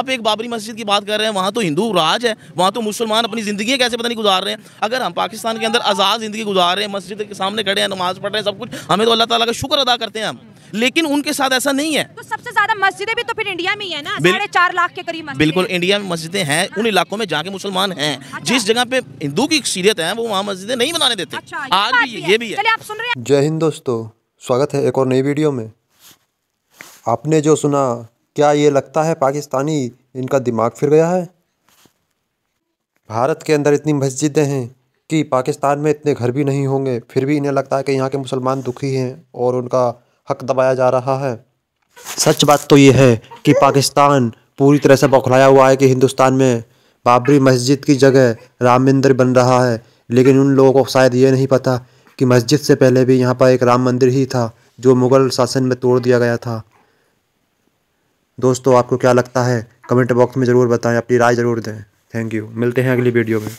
आप एक बाबरी मस्जिद की बात कर रहे हैं वहाँ तो हिंदू राज है वहाँ तो मुसलमान अपनी ज़िंदगी कैसे पता नहीं गुजार रहे हैं अगर हम पाकिस्तान के अंदर आज़ाद ज़िंदगी गुजार रहे हैं मस्जिद के सामने खड़े हैं नमाज़ पढ़ रहे हैं सब कुछ हमें तो अल्लाह ताला का शुक्र अदा करते हैं हम लेकिन उनके साथ ऐसा नहीं है तो सबसे ज्यादा मस्जिदें भी तो फिर इंडिया में ही है ना साढ़े चार लाख के करीब बिल्कुल इंडिया में मस्जिदें हैं उन इलाकों में जहाँ के मुसलमान हैं अच्छा। जिस जगह पे हिंदू की अक्सरियत है वो वहाँ मस्जिदें नहीं बनाने देते अच्छा, आज भी ये भी है जय हिंद दोस्तों स्वागत है एक और नई वीडियो में आपने जो सुना क्या ये लगता है पाकिस्तानी इनका दिमाग फिर गया है भारत के अंदर इतनी मस्जिदें हैं कि पाकिस्तान में इतने घर भी नहीं होंगे फिर भी इन्हें लगता है कि यहाँ के मुसलमान दुखी हैं और उनका हक दबाया जा रहा है सच बात तो ये है कि पाकिस्तान पूरी तरह से बौखलाया हुआ है कि हिंदुस्तान में बाबरी मस्जिद की जगह राम मंदिर बन रहा है लेकिन उन लोगों को शायद ये नहीं पता कि मस्जिद से पहले भी यहाँ पर एक राम मंदिर ही था जो मुग़ल शासन में तोड़ दिया गया था दोस्तों आपको क्या लगता है कमेंट बॉक्स में ज़रूर बताएं अपनी राय ज़रूर दें थैंक यू मिलते हैं अगली वीडियो में